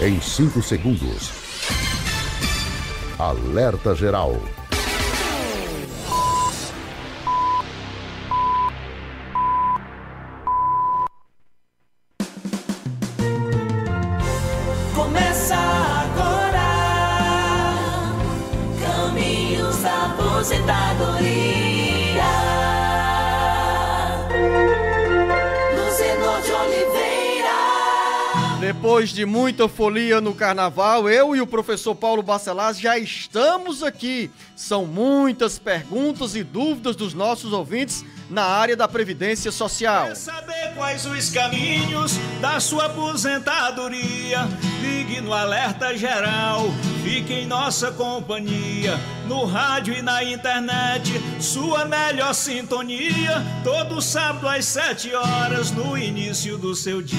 em 5 segundos. Alerta Geral. de muita folia no carnaval, eu e o professor Paulo Bacelar já estamos aqui. São muitas perguntas e dúvidas dos nossos ouvintes na área da Previdência Social. Quer saber quais os caminhos da sua aposentadoria? Ligue no Alerta Geral, fique em nossa companhia. No rádio e na internet, sua melhor sintonia. Todo sábado às sete horas, no início do seu dia.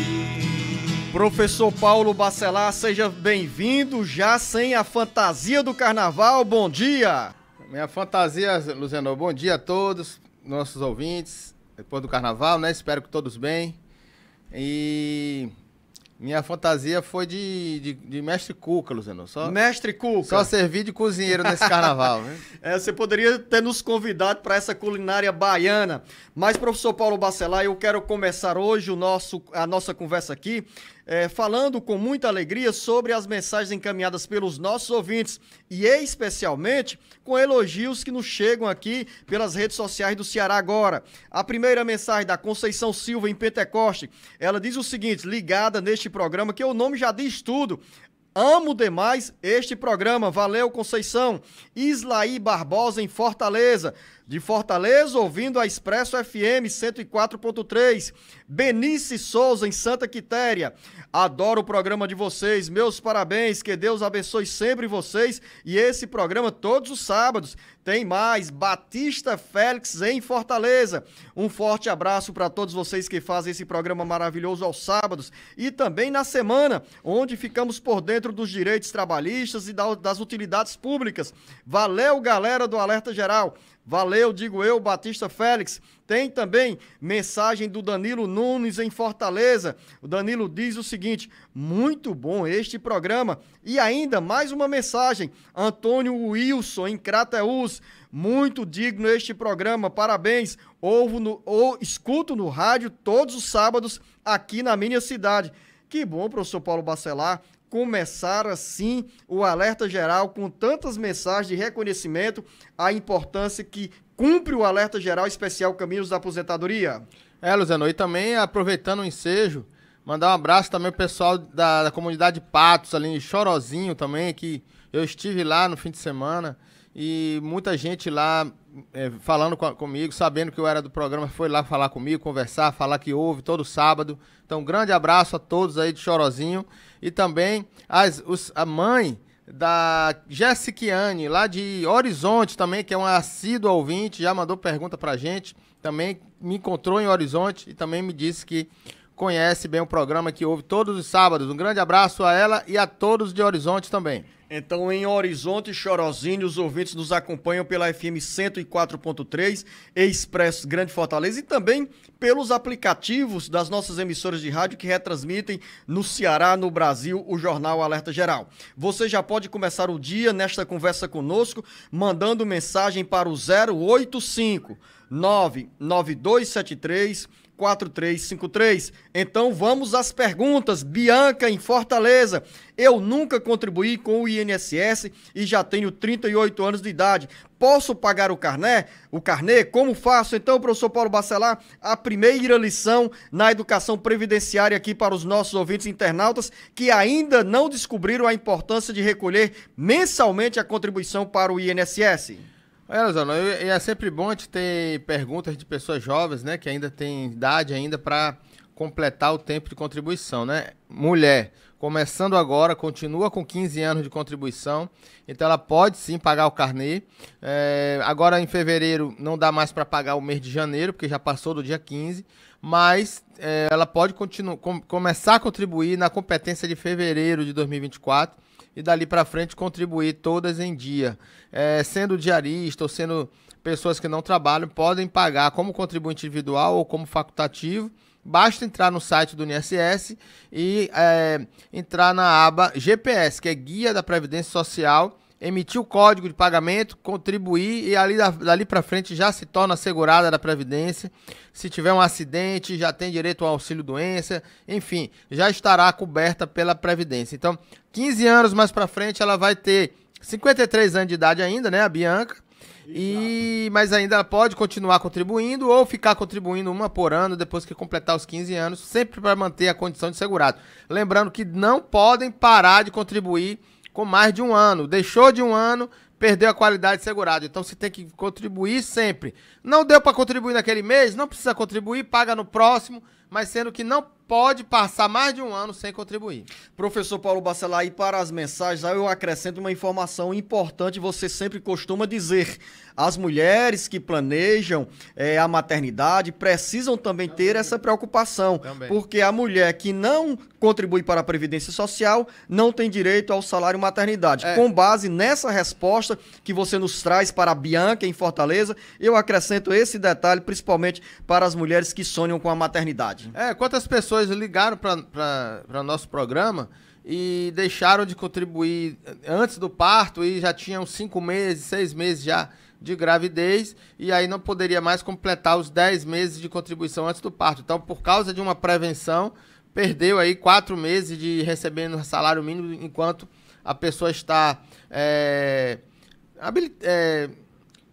Professor Paulo Bacelar, seja bem-vindo, já sem a fantasia do carnaval, bom dia! Minha fantasia, Luzenor, bom dia a todos, nossos ouvintes, depois do carnaval, né? Espero que todos bem. E minha fantasia foi de, de, de mestre Cuca, Luzenor. Só, mestre Cuca? Só servi de cozinheiro nesse carnaval. Né? é, você poderia ter nos convidado para essa culinária baiana. Mas, professor Paulo Bacelar, eu quero começar hoje o nosso, a nossa conversa aqui é, falando com muita alegria sobre as mensagens encaminhadas pelos nossos ouvintes e especialmente com elogios que nos chegam aqui pelas redes sociais do Ceará agora. A primeira mensagem da Conceição Silva em Pentecoste, ela diz o seguinte, ligada neste programa que o nome já diz tudo. Amo demais este programa. Valeu, Conceição. Islaí Barbosa em Fortaleza. De Fortaleza, ouvindo a Expresso FM 104.3. Benice Souza, em Santa Quitéria. Adoro o programa de vocês. Meus parabéns. Que Deus abençoe sempre vocês. E esse programa todos os sábados. Tem mais. Batista Félix, em Fortaleza. Um forte abraço para todos vocês que fazem esse programa maravilhoso aos sábados. E também na semana, onde ficamos por dentro dos direitos trabalhistas e das utilidades públicas. Valeu, galera do Alerta Geral. Valeu, digo eu, Batista Félix. Tem também mensagem do Danilo Nunes em Fortaleza. O Danilo diz o seguinte: muito bom este programa. E ainda mais uma mensagem. Antônio Wilson em Crateus. Muito digno este programa, parabéns. Ouvo no, ou escuto no rádio todos os sábados aqui na minha cidade. Que bom, professor Paulo Bacelar começar assim o alerta geral com tantas mensagens de reconhecimento à importância que cumpre o alerta geral especial Caminhos da Aposentadoria. É, Luzano, e também aproveitando o ensejo, mandar um abraço também ao pessoal da, da comunidade Patos, ali em Chorozinho também, que eu estive lá no fim de semana e muita gente lá é, falando com, comigo, sabendo que eu era do programa, foi lá falar comigo, conversar, falar que houve todo sábado. Então, um grande abraço a todos aí de Chorozinho e também as, os, a mãe da Jessiquiane, lá de Horizonte também, que é uma assídua ouvinte, já mandou pergunta pra gente, também me encontrou em Horizonte e também me disse que conhece bem o programa que ouve todos os sábados. Um grande abraço a ela e a todos de Horizonte também. Então, em Horizonte, Chorozinho, os ouvintes nos acompanham pela FM 104.3, Expresso Grande Fortaleza e também pelos aplicativos das nossas emissoras de rádio que retransmitem no Ceará, no Brasil, o Jornal Alerta Geral. Você já pode começar o dia nesta conversa conosco, mandando mensagem para o 085 99273 4353. Então vamos às perguntas. Bianca, em Fortaleza. Eu nunca contribuí com o INSS e já tenho 38 anos de idade. Posso pagar o carné? O carnê? Como faço? Então, professor Paulo Bacelar, a primeira lição na educação previdenciária aqui para os nossos ouvintes internautas que ainda não descobriram a importância de recolher mensalmente a contribuição para o INSS. Olha, Zona, e é sempre bom a gente ter perguntas de pessoas jovens, né, que ainda têm idade ainda para completar o tempo de contribuição, né? Mulher, começando agora, continua com 15 anos de contribuição, então ela pode sim pagar o carnê. É, agora em fevereiro não dá mais para pagar o mês de janeiro, porque já passou do dia 15, mas é, ela pode continuar, com, começar a contribuir na competência de fevereiro de 2024 e dali para frente contribuir todas em dia. É, sendo diarista ou sendo pessoas que não trabalham, podem pagar como contribuinte individual ou como facultativo. Basta entrar no site do INSS e é, entrar na aba GPS, que é Guia da Previdência Social emitir o código de pagamento, contribuir e ali dali para frente já se torna segurada da previdência. Se tiver um acidente, já tem direito ao auxílio doença, enfim, já estará coberta pela previdência. Então, 15 anos mais para frente ela vai ter 53 anos de idade ainda, né, a Bianca? E, mas ainda pode continuar contribuindo ou ficar contribuindo uma por ano depois que completar os 15 anos, sempre para manter a condição de segurado. Lembrando que não podem parar de contribuir com mais de um ano. Deixou de um ano, perdeu a qualidade segurada. Então você tem que contribuir sempre. Não deu para contribuir naquele mês, não precisa contribuir, paga no próximo mas sendo que não pode passar mais de um ano sem contribuir. Professor Paulo Bacelar, e para as mensagens, eu acrescento uma informação importante. Você sempre costuma dizer: as mulheres que planejam é, a maternidade precisam também ter essa preocupação, também. porque a mulher que não contribui para a Previdência Social não tem direito ao salário maternidade. É. Com base nessa resposta que você nos traz para a Bianca em Fortaleza, eu acrescento esse detalhe, principalmente para as mulheres que sonham com a maternidade verdade. É, quantas pessoas ligaram para nosso programa e deixaram de contribuir antes do parto e já tinham cinco meses, seis meses já de gravidez e aí não poderia mais completar os dez meses de contribuição antes do parto. Então, por causa de uma prevenção, perdeu aí quatro meses de recebendo salário mínimo enquanto a pessoa está é, é,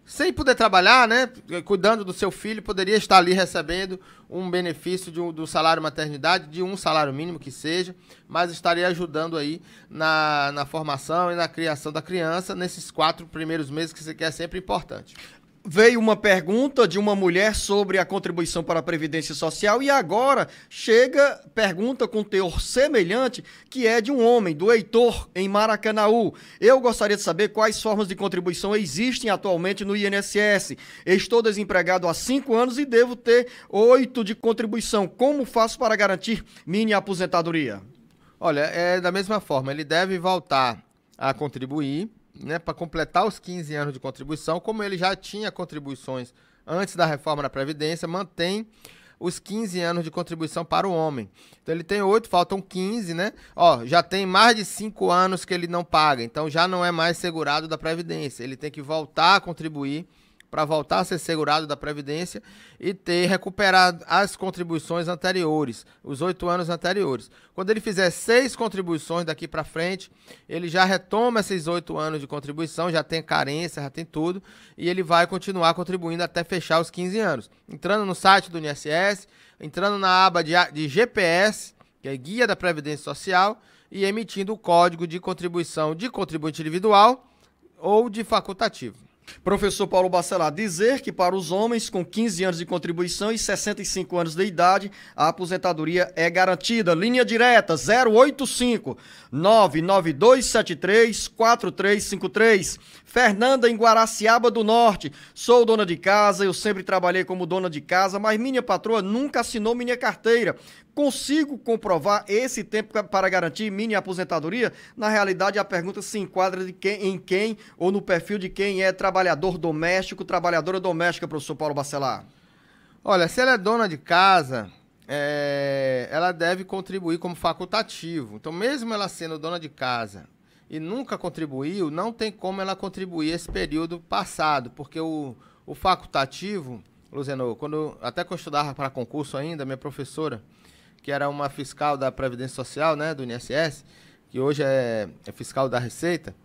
sem poder trabalhar, né? Cuidando do seu filho, poderia estar ali recebendo um benefício de um, do salário maternidade, de um salário mínimo que seja, mas estaria ajudando aí na, na formação e na criação da criança nesses quatro primeiros meses que, que é sempre importante. Veio uma pergunta de uma mulher sobre a contribuição para a Previdência Social e agora chega pergunta com teor semelhante que é de um homem, do Heitor, em Maracanaú. Eu gostaria de saber quais formas de contribuição existem atualmente no INSS. Estou desempregado há cinco anos e devo ter oito de contribuição. Como faço para garantir minha aposentadoria? Olha, é da mesma forma, ele deve voltar a contribuir né, para completar os 15 anos de contribuição, como ele já tinha contribuições antes da reforma da Previdência, mantém os 15 anos de contribuição para o homem. Então ele tem 8, faltam 15, né? Ó, já tem mais de 5 anos que ele não paga, então já não é mais segurado da Previdência. Ele tem que voltar a contribuir para voltar a ser segurado da Previdência e ter recuperado as contribuições anteriores, os oito anos anteriores. Quando ele fizer seis contribuições daqui para frente, ele já retoma esses oito anos de contribuição, já tem carência, já tem tudo, e ele vai continuar contribuindo até fechar os 15 anos. Entrando no site do INSS, entrando na aba de, de GPS, que é Guia da Previdência Social, e emitindo o código de contribuição de contribuinte individual ou de facultativo. Professor Paulo Bacelar, dizer que para os homens com 15 anos de contribuição e 65 anos de idade, a aposentadoria é garantida. Linha direta 085 99273 4353. Fernanda em Guaraciaba do Norte. Sou dona de casa, eu sempre trabalhei como dona de casa, mas minha patroa nunca assinou minha carteira. Consigo comprovar esse tempo para garantir mini aposentadoria? Na realidade, a pergunta se enquadra de quem, em quem ou no perfil de quem é trabalhador doméstico, trabalhadora doméstica, professor Paulo Bacelar. Olha, se ela é dona de casa, é, ela deve contribuir como facultativo. Então, mesmo ela sendo dona de casa e nunca contribuiu, não tem como ela contribuir esse período passado, porque o, o facultativo, Luzeno, quando até quando eu estudava para concurso ainda, minha professora que era uma fiscal da Previdência Social, né, do INSS, que hoje é, é fiscal da Receita,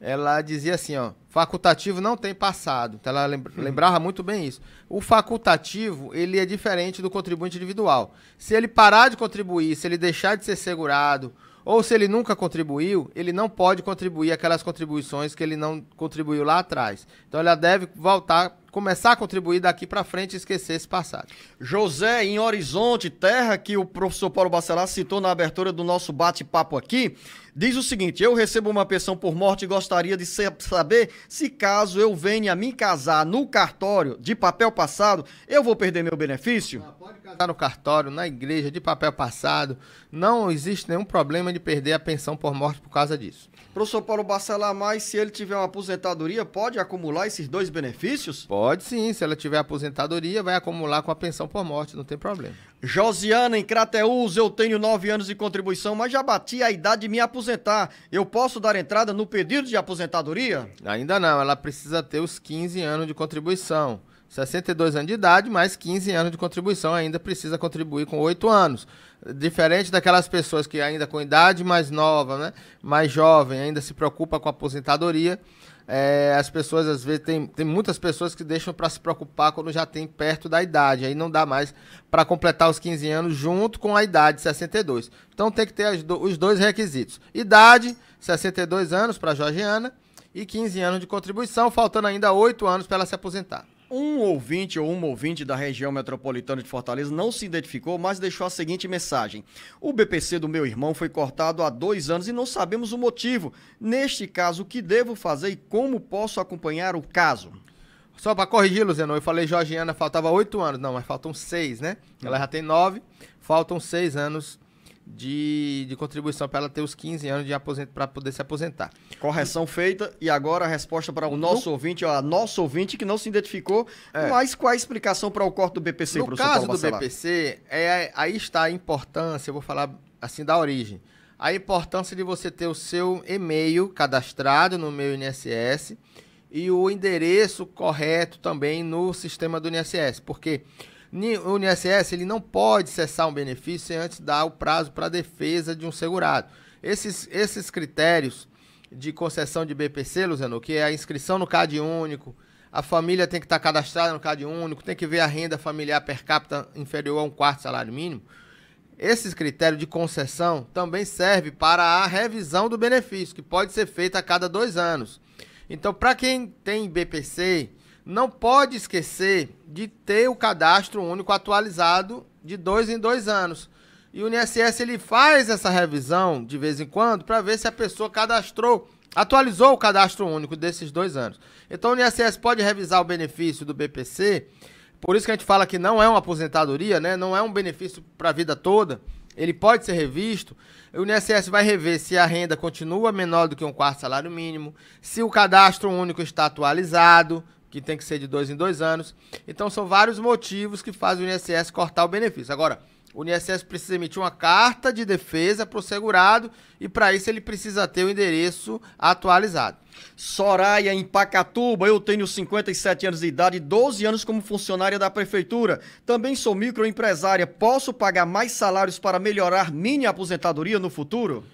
ela dizia assim, ó, facultativo não tem passado. Então ela uhum. lembrava muito bem isso. O facultativo, ele é diferente do contribuinte individual. Se ele parar de contribuir, se ele deixar de ser segurado, ou se ele nunca contribuiu, ele não pode contribuir aquelas contribuições que ele não contribuiu lá atrás. Então ela deve voltar começar a contribuir daqui para frente e esquecer esse passado. José, em Horizonte, terra que o professor Paulo Bacelar citou na abertura do nosso bate-papo aqui, diz o seguinte: Eu recebo uma pensão por morte e gostaria de saber se, caso eu venha me casar no cartório de papel passado, eu vou perder meu benefício? Ah, pode casar no cartório, na igreja, de papel passado. Não existe nenhum problema de perder a pensão por morte por causa disso. Professor Paulo Bacelar, mas se ele tiver uma aposentadoria, pode acumular esses dois benefícios? Pode Pode sim, se ela tiver aposentadoria, vai acumular com a pensão por morte, não tem problema. Josiana, em Crateus, eu tenho nove anos de contribuição, mas já bati a idade de me aposentar. Eu posso dar entrada no pedido de aposentadoria? Ainda não, ela precisa ter os 15 anos de contribuição. 62 anos de idade, mais 15 anos de contribuição, ainda precisa contribuir com 8 anos. Diferente daquelas pessoas que ainda com idade mais nova, né, mais jovem, ainda se preocupa com a aposentadoria, é, as pessoas às vezes tem, tem muitas pessoas que deixam para se preocupar quando já tem perto da idade, aí não dá mais para completar os 15 anos junto com a idade 62. Então tem que ter do, os dois requisitos: idade 62 anos para Georgiana e 15 anos de contribuição, faltando ainda 8 anos para ela se aposentar. Um ouvinte ou um ouvinte da região metropolitana de Fortaleza não se identificou, mas deixou a seguinte mensagem: O BPC do meu irmão foi cortado há dois anos e não sabemos o motivo. Neste caso, o que devo fazer e como posso acompanhar o caso? Só para corrigir, Luziano, eu falei Ana, faltava oito anos, não, mas faltam seis, né? Ela já tem nove, faltam seis anos de, de contribuição para ela ter os 15 anos de aposento para poder se aposentar. Correção feita e agora a resposta para o nosso no... ouvinte, a nosso ouvinte que não se identificou, é. mas qual a explicação para o corte do BPC, no caso do BPC, é, aí está a importância, eu vou falar assim da origem, a importância de você ter o seu e-mail cadastrado no meu INSS e o endereço correto também no sistema do INSS, porque quê? o INSS ele não pode cessar um benefício sem antes dar o prazo para a defesa de um segurado. Esses, esses critérios de concessão de BPC, Luciano, que é a inscrição no CAD único, a família tem que estar tá cadastrada no CAD único, tem que ver a renda familiar per capita inferior a um quarto salário mínimo. Esses critérios de concessão também serve para a revisão do benefício, que pode ser feita a cada dois anos. Então, para quem tem BPC, não pode esquecer de ter o cadastro único atualizado de dois em dois anos. E o INSS ele faz essa revisão de vez em quando para ver se a pessoa cadastrou, atualizou o cadastro único desses dois anos. Então o INSS pode revisar o benefício do BPC. Por isso que a gente fala que não é uma aposentadoria, né? Não é um benefício para a vida toda. Ele pode ser revisto. O INSS vai rever se a renda continua menor do que um quarto salário mínimo, se o cadastro único está atualizado, que tem que ser de dois em dois anos. Então são vários motivos que fazem o INSS cortar o benefício. Agora, o INSS precisa emitir uma carta de defesa para o segurado e para isso ele precisa ter o endereço atualizado. Soraya em Pacatuba, eu tenho 57 anos de idade, e 12 anos como funcionária da prefeitura. Também sou microempresária. Posso pagar mais salários para melhorar minha aposentadoria no futuro?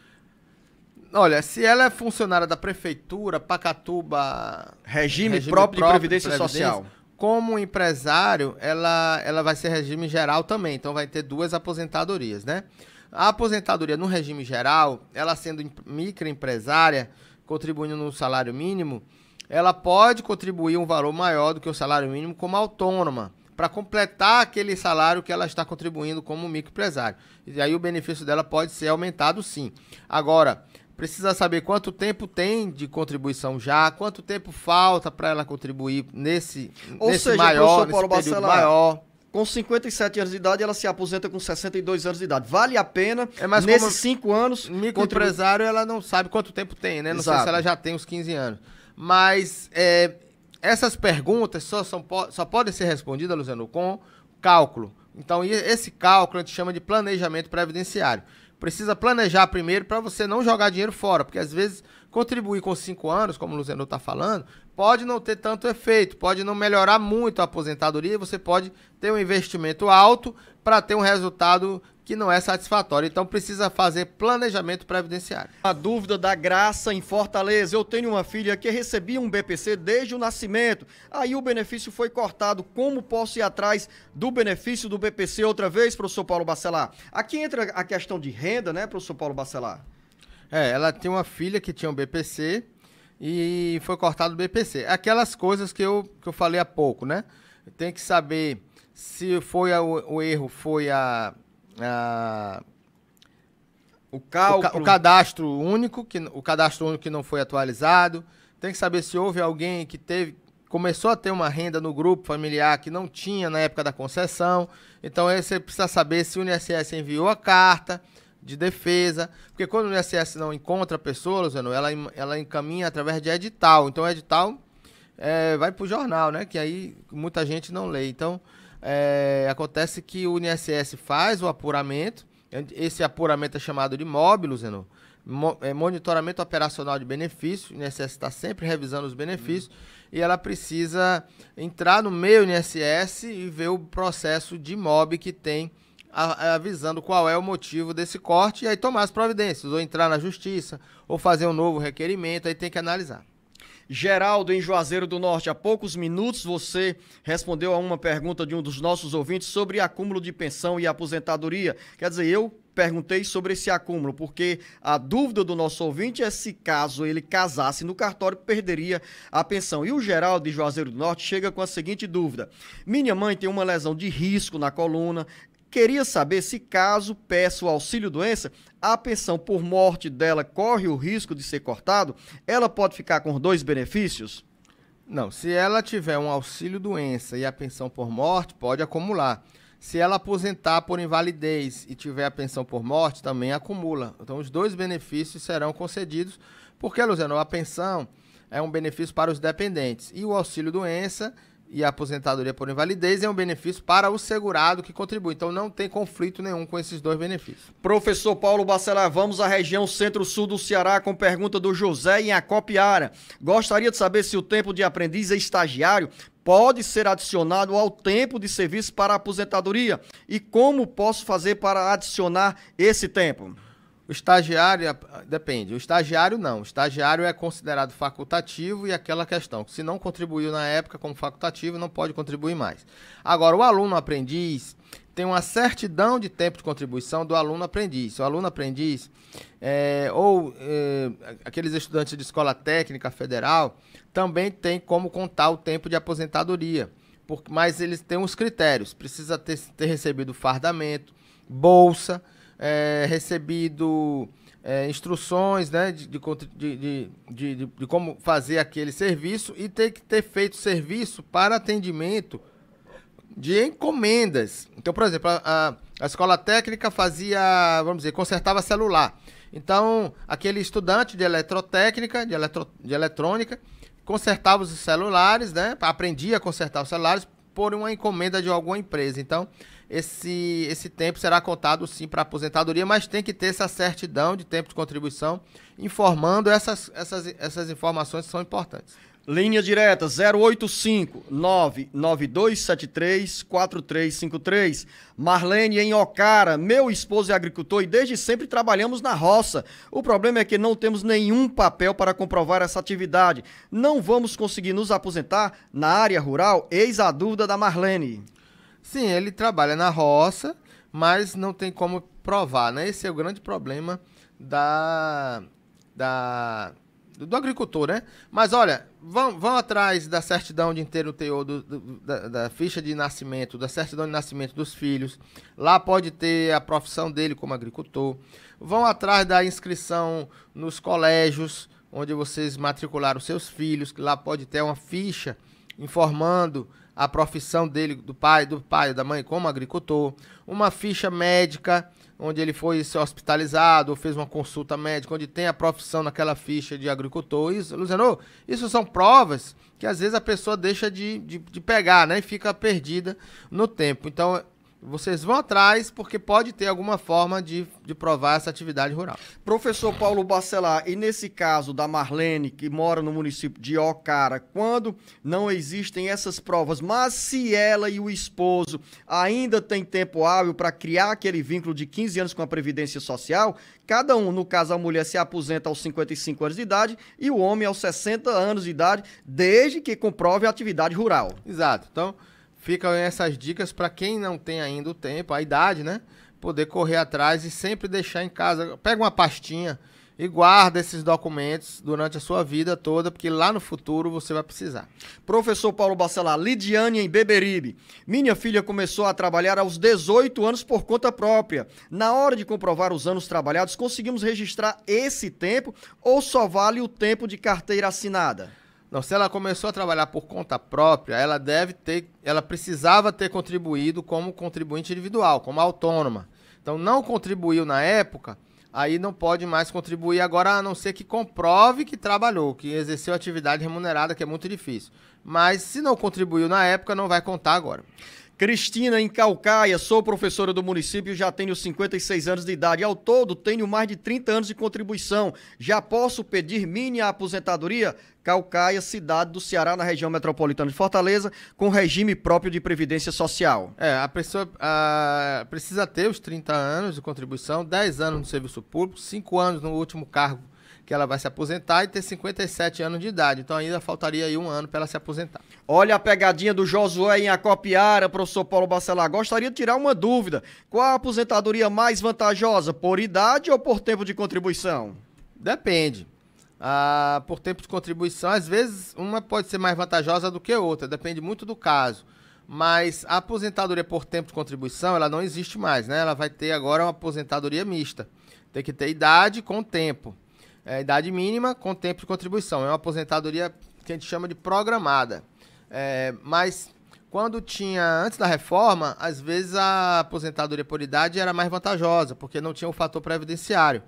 Olha, se ela é funcionária da prefeitura, Pacatuba. Regime, regime próprio, próprio de previdência, previdência social. Como empresário, ela, ela vai ser regime geral também, então vai ter duas aposentadorias, né? A aposentadoria no regime geral, ela sendo microempresária, contribuindo no salário mínimo, ela pode contribuir um valor maior do que o salário mínimo como autônoma, para completar aquele salário que ela está contribuindo como microempresário. E aí o benefício dela pode ser aumentado sim. Agora, precisa saber quanto tempo tem de contribuição já, quanto tempo falta para ela contribuir nesse, Ou nesse seja, maior, Paulo nesse período Bacelar, maior. Com 57 anos de idade, ela se aposenta com 62 anos de idade. Vale a pena, é, mas nesses 5 anos... Microempresário, ela não sabe quanto tempo tem, né? Não Exato. sei se ela já tem uns 15 anos. Mas é, essas perguntas só, são, só podem ser respondidas, Luciano, com cálculo. Então, esse cálculo a gente chama de planejamento previdenciário precisa planejar primeiro para você não jogar dinheiro fora, porque às vezes contribuir com cinco anos, como o Luciano está falando, pode não ter tanto efeito, pode não melhorar muito a aposentadoria, você pode ter um investimento alto para ter um resultado que não é satisfatório. Então precisa fazer planejamento previdenciário. A dúvida da graça em Fortaleza. Eu tenho uma filha que recebia um BPC desde o nascimento. Aí o benefício foi cortado. Como posso ir atrás do benefício do BPC outra vez, professor Paulo Bacelar? Aqui entra a questão de renda, né, professor Paulo Bacelar? É, ela tem uma filha que tinha um BPC e foi cortado o BPC. Aquelas coisas que eu, que eu falei há pouco, né? Tem que saber se foi a, o erro foi a o, ah, cálculo... o, ca, o cadastro único, que, o cadastro único que não foi atualizado. Tem que saber se houve alguém que teve, começou a ter uma renda no grupo familiar que não tinha na época da concessão. Então aí você precisa saber se o INSS enviou a carta de defesa, porque quando o INSS não encontra pessoas, ela, ela encaminha através de edital. Então o edital é, vai para o jornal, né? Que aí muita gente não lê. Então é, acontece que o INSS faz o apuramento, esse apuramento é chamado de MOB, Luzeno, é, monitoramento operacional de benefícios, o INSS está sempre revisando os benefícios, e ela precisa entrar no meio INSS e ver o processo de MOB que tem, avisando qual é o motivo desse corte, e aí tomar as providências, ou entrar na justiça, ou fazer um novo requerimento, aí tem que analisar. Geraldo, em Juazeiro do Norte, há poucos minutos você respondeu a uma pergunta de um dos nossos ouvintes sobre acúmulo de pensão e aposentadoria. Quer dizer, eu perguntei sobre esse acúmulo, porque a dúvida do nosso ouvinte é se caso ele casasse no cartório, perderia a pensão. E o Geraldo de Juazeiro do Norte chega com a seguinte dúvida: Minha mãe tem uma lesão de risco na coluna, queria saber se, caso peça o auxílio-doença, a pensão por morte dela corre o risco de ser cortado? Ela pode ficar com dois benefícios? Não, se ela tiver um auxílio-doença e a pensão por morte, pode acumular. Se ela aposentar por invalidez e tiver a pensão por morte, também acumula. Então, os dois benefícios serão concedidos, porque, Luziano, a pensão é um benefício para os dependentes e o auxílio-doença e a aposentadoria por invalidez é um benefício para o segurado que contribui. Então não tem conflito nenhum com esses dois benefícios. Professor Paulo Bacelar, vamos à região centro-sul do Ceará com pergunta do José em Acopiara. Gostaria de saber se o tempo de aprendiz e estagiário pode ser adicionado ao tempo de serviço para a aposentadoria e como posso fazer para adicionar esse tempo. O estagiário, é depende, o estagiário não. O estagiário é considerado facultativo e aquela questão, se não contribuiu na época como facultativo, não pode contribuir mais. Agora, o aluno aprendiz tem uma certidão de tempo de contribuição do aluno aprendiz. O aluno aprendiz, é, ou é, aqueles estudantes de escola técnica federal, também tem como contar o tempo de aposentadoria. Por, mas eles têm os critérios: precisa ter, ter recebido fardamento, bolsa é, recebido é, instruções né, de, de, de, de, como fazer aquele serviço e ter que ter feito serviço para atendimento de encomendas. Então, por exemplo, a, a escola técnica fazia, vamos dizer, consertava celular. Então, aquele estudante de eletrotécnica, de, eletro, de eletrônica, consertava os celulares, né? Aprendia a consertar os celulares por uma encomenda de alguma empresa. Então, esse, esse tempo será contado sim para aposentadoria, mas tem que ter essa certidão de tempo de contribuição, informando essas, essas, essas informações que são importantes. Linha direta 085 99273 4353. Marlene em Ocara, meu esposo é agricultor e desde sempre trabalhamos na roça. O problema é que não temos nenhum papel para comprovar essa atividade. Não vamos conseguir nos aposentar na área rural? Eis a dúvida da Marlene. Sim, ele trabalha na roça, mas não tem como provar, né? Esse é o grande problema da, da do agricultor, né? Mas olha, vão, vão atrás da certidão de inteiro teor do, do, da, da, ficha de nascimento, da certidão de nascimento dos filhos. Lá pode ter a profissão dele como agricultor. Vão atrás da inscrição nos colégios onde vocês matricularam seus filhos, que lá pode ter uma ficha informando a profissão dele, do pai, do pai da mãe, como agricultor, uma ficha médica, onde ele foi hospitalizado ou fez uma consulta médica, onde tem a profissão naquela ficha de agricultor. Isso, Luciano, isso são provas que às vezes a pessoa deixa de, de, de pegar, né? E fica perdida no tempo. Então, vocês vão atrás porque pode ter alguma forma de, de provar essa atividade rural. Professor Paulo Bacelar, e nesse caso da Marlene, que mora no município de Ocara, quando não existem essas provas, mas se ela e o esposo ainda têm tempo hábil para criar aquele vínculo de 15 anos com a Previdência Social, cada um, no caso a mulher se aposenta aos 55 anos de idade e o homem aos 60 anos de idade, desde que comprove a atividade rural. Exato. Então. Ficam essas dicas para quem não tem ainda o tempo, a idade, né? Poder correr atrás e sempre deixar em casa. Pega uma pastinha e guarda esses documentos durante a sua vida toda, porque lá no futuro você vai precisar. Professor Paulo Bacelar, Lidiane em Beberibe. Minha filha começou a trabalhar aos 18 anos por conta própria. Na hora de comprovar os anos trabalhados, conseguimos registrar esse tempo ou só vale o tempo de carteira assinada? Não, se ela começou a trabalhar por conta própria, ela deve ter, ela precisava ter contribuído como contribuinte individual, como autônoma. Então não contribuiu na época, aí não pode mais contribuir agora, a não ser que comprove que trabalhou, que exerceu atividade remunerada, que é muito difícil. Mas se não contribuiu na época, não vai contar agora. Cristina em Calcaia, sou professora do município, já tenho 56 anos de idade. Ao todo, tenho mais de 30 anos de contribuição. Já posso pedir mini aposentadoria? Calcaia, cidade do Ceará, na região metropolitana de Fortaleza, com regime próprio de previdência social. É, a pessoa a, precisa ter os 30 anos de contribuição, 10 anos no serviço público, 5 anos no último cargo que ela vai se aposentar e ter 57 anos de idade. Então ainda faltaria aí um ano para ela se aposentar. Olha a pegadinha do Josué em Acopiara, professor Paulo Bacelar. Gostaria de tirar uma dúvida. Qual a aposentadoria mais vantajosa, por idade ou por tempo de contribuição? Depende. Ah, por tempo de contribuição, às vezes uma pode ser mais vantajosa do que outra, depende muito do caso. Mas a aposentadoria por tempo de contribuição, ela não existe mais, né? Ela vai ter agora uma aposentadoria mista. Tem que ter idade com tempo. É, idade mínima com tempo de contribuição. É uma aposentadoria que a gente chama de programada. É, mas quando tinha, antes da reforma, às vezes a aposentadoria por idade era mais vantajosa, porque não tinha o um fator previdenciário.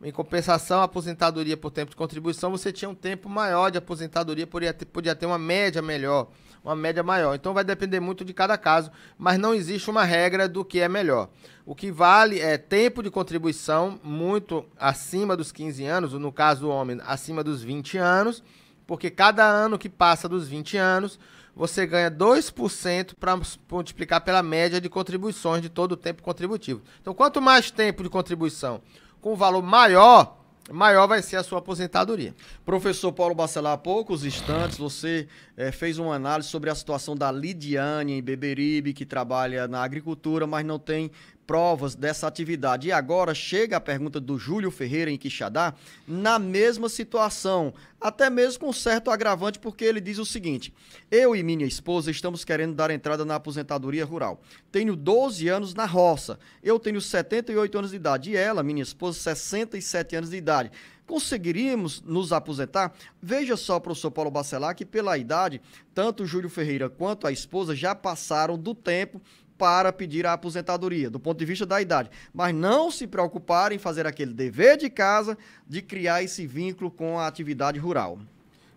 Em compensação, a aposentadoria por tempo de contribuição, você tinha um tempo maior de aposentadoria, podia ter, podia ter uma média melhor uma média maior. Então vai depender muito de cada caso, mas não existe uma regra do que é melhor. O que vale é tempo de contribuição muito acima dos 15 anos, no caso do homem, acima dos 20 anos, porque cada ano que passa dos 20 anos, você ganha 2% para multiplicar pela média de contribuições de todo o tempo contributivo. Então, quanto mais tempo de contribuição com valor maior, maior vai ser a sua aposentadoria. Professor Paulo Bacelar, há poucos instantes você é, fez uma análise sobre a situação da Lidiane em Beberibe, que trabalha na agricultura, mas não tem provas dessa atividade. E agora chega a pergunta do Júlio Ferreira em Quixadá, na mesma situação, até mesmo com certo agravante, porque ele diz o seguinte: Eu e minha esposa estamos querendo dar entrada na aposentadoria rural. Tenho 12 anos na roça. Eu tenho 78 anos de idade e ela, minha esposa, 67 anos de idade conseguiríamos nos aposentar? Veja só, professor Paulo Bacelar, que pela idade, tanto o Júlio Ferreira quanto a esposa já passaram do tempo para pedir a aposentadoria, do ponto de vista da idade, mas não se preocupar em fazer aquele dever de casa de criar esse vínculo com a atividade rural.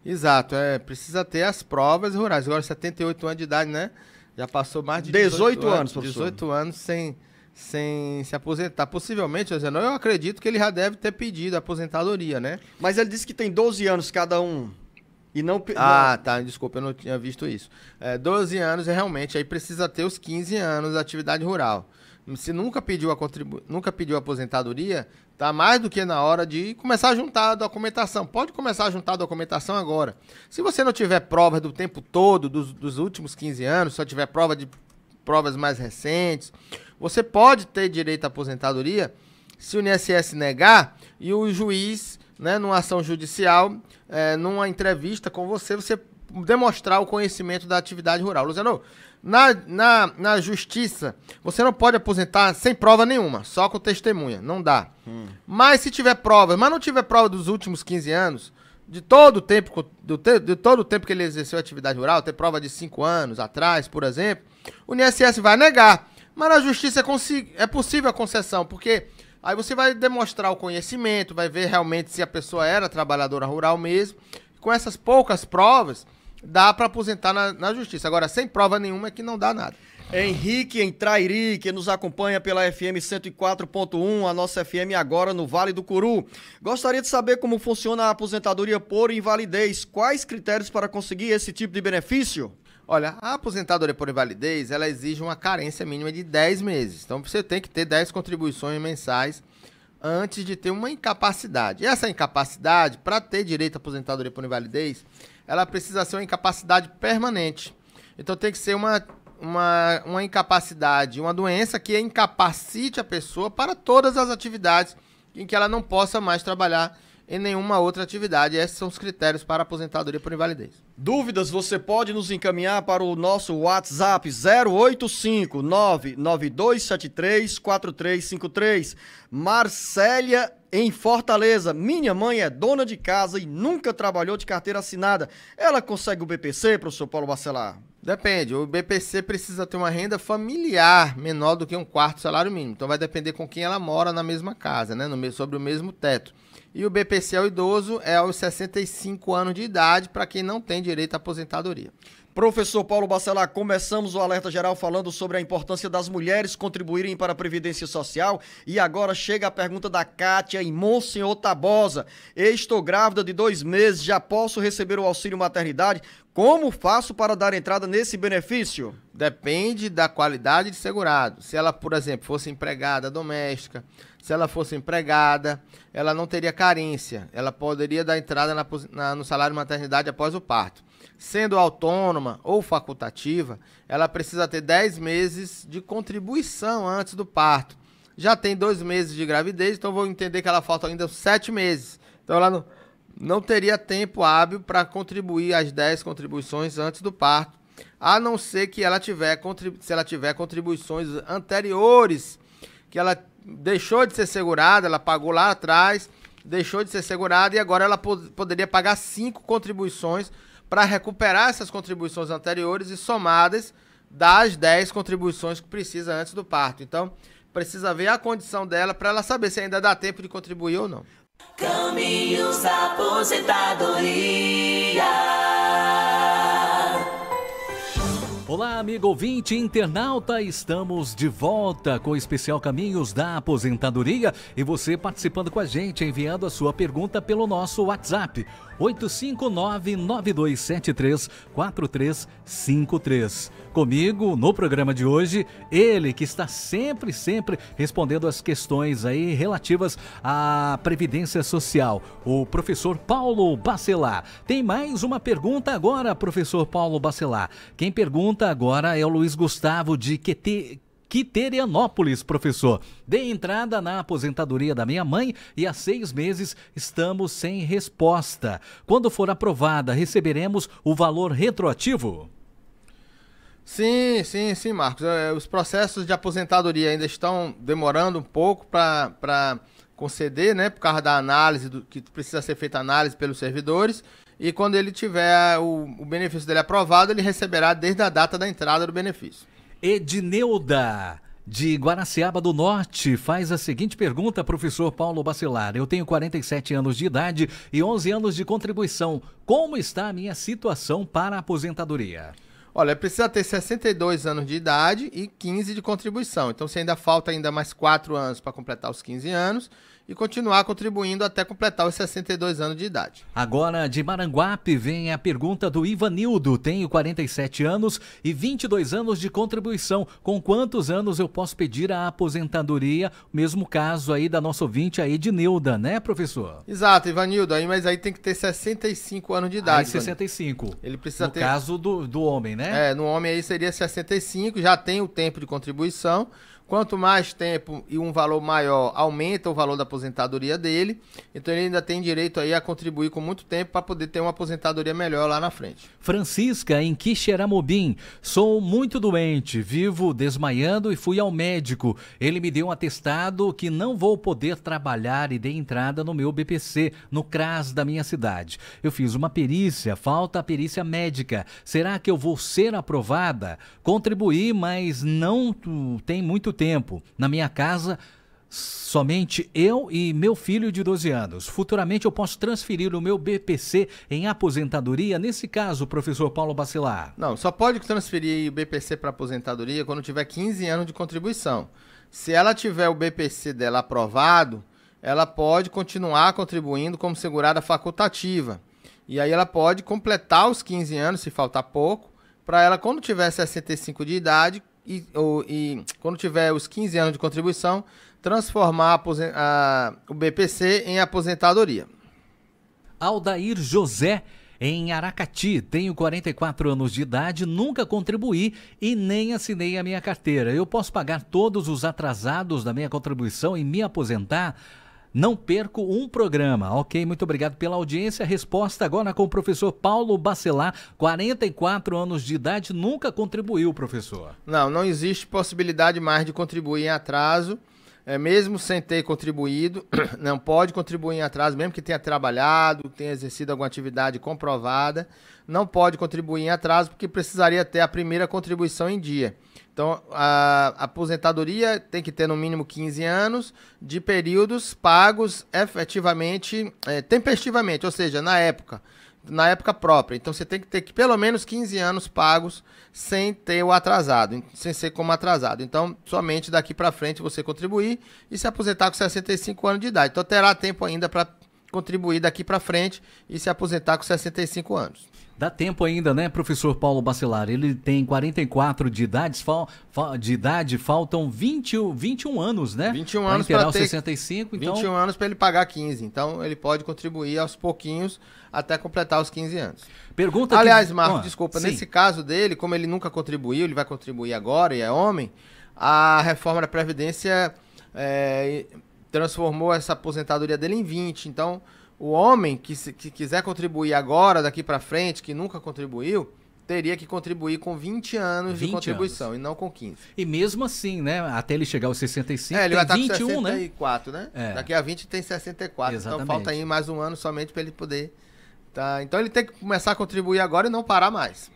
Exato, é, precisa ter as provas rurais. Agora, 78 anos de idade, né? Já passou mais de 18, 18 anos, professor. 18 anos sem, sem se aposentar. Possivelmente, eu acredito que ele já deve ter pedido aposentadoria, né? Mas ele disse que tem 12 anos cada um. E não. Ah, não... tá. Desculpa, eu não tinha visto isso. É, 12 anos é realmente, aí precisa ter os 15 anos da atividade rural. Se nunca pediu a contribu... nunca pediu aposentadoria, tá mais do que na hora de começar a juntar a documentação. Pode começar a juntar a documentação agora. Se você não tiver provas do tempo todo, dos, dos últimos 15 anos, só tiver prova de provas mais recentes, você pode ter direito à aposentadoria se o INSS negar e o juiz né, numa ação judicial, é, numa entrevista com você, você demonstrar o conhecimento da atividade rural. Luciano, na, na, na justiça, você não pode aposentar sem prova nenhuma, só com testemunha, não dá. Hum. Mas se tiver prova, mas não tiver prova dos últimos 15 anos, de todo o tempo, do te, de todo o tempo que ele exerceu atividade rural, ter prova de 5 anos atrás, por exemplo, o INSS vai negar. Mas na justiça é, é possível a concessão, porque Aí você vai demonstrar o conhecimento, vai ver realmente se a pessoa era trabalhadora rural mesmo. Com essas poucas provas, dá para aposentar na, na, justiça. Agora, sem prova nenhuma é que não dá nada. Henrique em Trairi, que nos acompanha pela FM 104.1, a nossa FM agora no Vale do Curu. Gostaria de saber como funciona a aposentadoria por invalidez. Quais critérios para conseguir esse tipo de benefício? Olha, a aposentadoria por invalidez, ela exige uma carência mínima de 10 meses. Então você tem que ter 10 contribuições mensais antes de ter uma incapacidade. E essa incapacidade, para ter direito à aposentadoria por invalidez, ela precisa ser uma incapacidade permanente. Então tem que ser uma uma, uma incapacidade, uma doença que incapacite a pessoa para todas as atividades em que ela não possa mais trabalhar em nenhuma outra atividade. Esses são os critérios para aposentadoria por invalidez. Dúvidas, você pode nos encaminhar para o nosso WhatsApp 085992734353. Marcélia em Fortaleza. Minha mãe é dona de casa e nunca trabalhou de carteira assinada. Ela consegue o BPC, professor Paulo Bacelar? Depende. O BPC precisa ter uma renda familiar menor do que um quarto salário mínimo. Então vai depender com quem ela mora na mesma casa, né? No, sobre o mesmo teto. E o BPC ao idoso é aos 65 anos de idade para quem não tem direito à aposentadoria. Professor Paulo Bacelar, começamos o Alerta Geral falando sobre a importância das mulheres contribuírem para a Previdência Social e agora chega a pergunta da Cátia em Monsenhor Tabosa. Estou grávida de dois meses, já posso receber o auxílio maternidade? Como faço para dar entrada nesse benefício? Depende da qualidade de segurado. Se ela, por exemplo, fosse empregada doméstica, se ela fosse empregada, ela não teria carência, ela poderia dar entrada na, na, no salário maternidade após o parto. Sendo autônoma ou facultativa, ela precisa ter 10 meses de contribuição antes do parto. Já tem dois meses de gravidez, então vou entender que ela falta ainda sete meses. Então ela não, não teria tempo hábil para contribuir as 10 contribuições antes do parto, a não ser que ela tiver se ela tiver contribuições anteriores que ela deixou de ser segurada, ela pagou lá atrás, deixou de ser segurada e agora ela pod poderia pagar cinco contribuições para recuperar essas contribuições anteriores e somadas das 10 contribuições que precisa antes do parto. Então, precisa ver a condição dela para ela saber se ainda dá tempo de contribuir ou não. Caminhos aposentadoria. Olá, amigo ouvinte, internauta, estamos de volta com o especial Caminhos da Aposentadoria e você participando com a gente, enviando a sua pergunta pelo nosso WhatsApp. 859-9273-4353. Comigo, no programa de hoje, ele que está sempre, sempre respondendo as questões aí relativas à Previdência Social, o professor Paulo Bacelar. Tem mais uma pergunta agora, professor Paulo Bacelar. Quem pergunta agora é o Luiz Gustavo de QT. Quiterianópolis, professor. Dei entrada na aposentadoria da minha mãe e há seis meses estamos sem resposta. Quando for aprovada, receberemos o valor retroativo? Sim, sim, sim, Marcos. É, os processos de aposentadoria ainda estão demorando um pouco para conceder, né? Por causa da análise, do, que precisa ser feita análise pelos servidores. E quando ele tiver o, o benefício dele aprovado, ele receberá desde a data da entrada do benefício. Edneuda, de Guaraciaba do Norte, faz a seguinte pergunta, professor Paulo Bacelar. Eu tenho 47 anos de idade e 11 anos de contribuição. Como está a minha situação para a aposentadoria? Olha, precisa ter 62 anos de idade e 15 de contribuição. Então, você ainda falta ainda mais 4 anos para completar os 15 anos e continuar contribuindo até completar os 62 anos de idade. Agora, de Maranguape, vem a pergunta do Ivanildo. Tenho 47 anos e 22 anos de contribuição. Com quantos anos eu posso pedir a aposentadoria? Mesmo caso aí da nossa ouvinte, a Ednilda, né, professor? Exato, Ivanildo. Aí, mas aí tem que ter 65 anos de idade. Aí, 65. Ivanildo. Ele precisa no ter... caso do, do homem, né? É, no homem aí seria 65, já tem o tempo de contribuição. Quanto mais tempo e um valor maior aumenta o valor da aposentadoria dele, então ele ainda tem direito aí a contribuir com muito tempo para poder ter uma aposentadoria melhor lá na frente. Francisca em Quixeramobim, sou muito doente, vivo desmaiando e fui ao médico. Ele me deu um atestado que não vou poder trabalhar e dei entrada no meu BPC, no CRAS da minha cidade. Eu fiz uma perícia, falta a perícia médica. Será que eu vou ser aprovada? Contribuí, mas não tem muito tempo tempo. Na minha casa, somente eu e meu filho de 12 anos. Futuramente eu posso transferir o meu BPC em aposentadoria, nesse caso, professor Paulo Bacilar. Não, só pode transferir o BPC para aposentadoria quando tiver 15 anos de contribuição. Se ela tiver o BPC dela aprovado, ela pode continuar contribuindo como segurada facultativa. E aí ela pode completar os 15 anos, se faltar pouco, para ela, quando tiver 65 de idade, e, e quando tiver os 15 anos de contribuição, transformar a, a, o BPC em aposentadoria. Aldair José em Aracati. Tenho 44 anos de idade, nunca contribuí e nem assinei a minha carteira. Eu posso pagar todos os atrasados da minha contribuição e me aposentar? Não perco um programa. Ok, muito obrigado pela audiência. Resposta agora com o professor Paulo Bacelar, 44 anos de idade, nunca contribuiu, professor. Não, não existe possibilidade mais de contribuir em atraso. É, mesmo sem ter contribuído, não pode contribuir em atraso, mesmo que tenha trabalhado, tenha exercido alguma atividade comprovada, não pode contribuir em atraso porque precisaria ter a primeira contribuição em dia. Então, a aposentadoria tem que ter no mínimo 15 anos de períodos pagos efetivamente, é, tempestivamente, ou seja, na época, na época própria. Então, você tem que ter que, pelo menos 15 anos pagos sem ter o atrasado, sem ser como atrasado. Então, somente daqui para frente você contribuir e se aposentar com 65 anos de idade. Então, terá tempo ainda para contribuir daqui para frente e se aposentar com 65 anos. Dá tempo ainda, né, professor Paulo Bacelar? Ele tem 44 de idade, fal, fal, de idade faltam 20, 21 anos, né? 21 anos para ter 65, 21 então... anos para ele pagar 15. Então ele pode contribuir aos pouquinhos até completar os 15 anos. Pergunta Aliás, que... Marco, ah, desculpa, sim. nesse caso dele, como ele nunca contribuiu, ele vai contribuir agora e é homem, a reforma da previdência é, transformou essa aposentadoria dele em 20. Então, o homem que, se, que quiser contribuir agora, daqui para frente, que nunca contribuiu, teria que contribuir com 20 anos 20 de contribuição anos. e não com 15. E mesmo assim, né? Até ele chegar aos 65, é, ele vai estar tá 21, com 64, né? né? É. Daqui a 20 tem 64. Então Exatamente. Então falta aí mais um ano somente para ele poder. Tá? Então ele tem que começar a contribuir agora e não parar mais.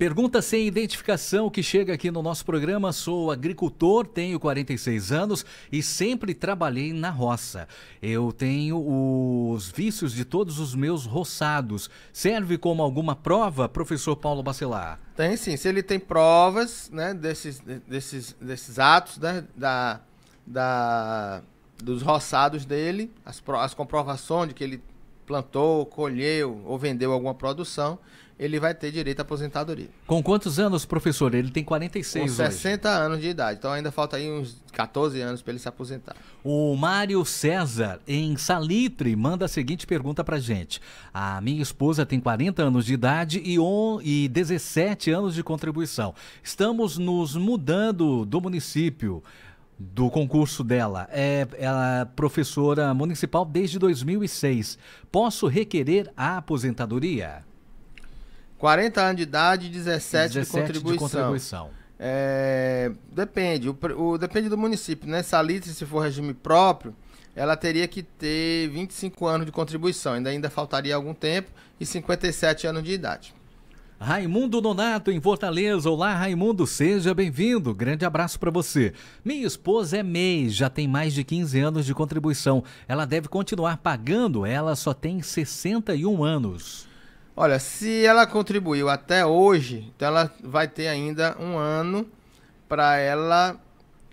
Pergunta sem identificação que chega aqui no nosso programa. Sou agricultor, tenho 46 anos e sempre trabalhei na roça. Eu tenho os vícios de todos os meus roçados. Serve como alguma prova, professor Paulo Bacelar? Tem sim. Se ele tem provas né, desses, desses, desses atos né, da, da, dos roçados dele, as, as comprovações de que ele plantou, colheu ou vendeu alguma produção ele vai ter direito à aposentadoria. Com quantos anos, professor? Ele tem 46 Com 60 hoje. anos de idade, então ainda falta aí uns 14 anos para ele se aposentar. O Mário César, em Salitre, manda a seguinte pergunta para gente. A minha esposa tem 40 anos de idade e, on, e 17 anos de contribuição. Estamos nos mudando do município do concurso dela. É, ela é professora municipal desde 2006. Posso requerer a aposentadoria? 40 anos de idade e 17, 17 de contribuição. De contribuição. É, depende, o, o, depende do município, né? Salitre, se for regime próprio, ela teria que ter 25 anos de contribuição, ainda, ainda faltaria algum tempo, e 57 anos de idade. Raimundo Nonato, em Fortaleza. Olá, Raimundo, seja bem-vindo. Grande abraço para você. Minha esposa é MEI, já tem mais de 15 anos de contribuição. Ela deve continuar pagando, ela só tem 61 anos. Olha, se ela contribuiu até hoje, então ela vai ter ainda um ano para ela